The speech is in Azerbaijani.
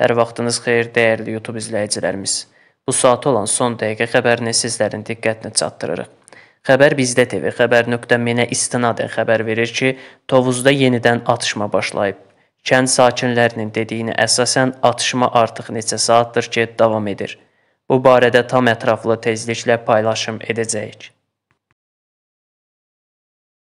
Hər vaxtınız xeyir dəyərli YouTube izləyicilərimiz. Bu saat olan son dəqiqə xəbərini sizlərin diqqətinə çatdırırıq. Xəbər bizdə TV xəbər.minə istinadən xəbər verir ki, Tovuzda yenidən atışma başlayıb. Kənd sakinlərinin dediyinə əsasən atışma artıq neçə saatdır ki, davam edir. Bu barədə tam ətraflı tezliklə paylaşım edəcəyik.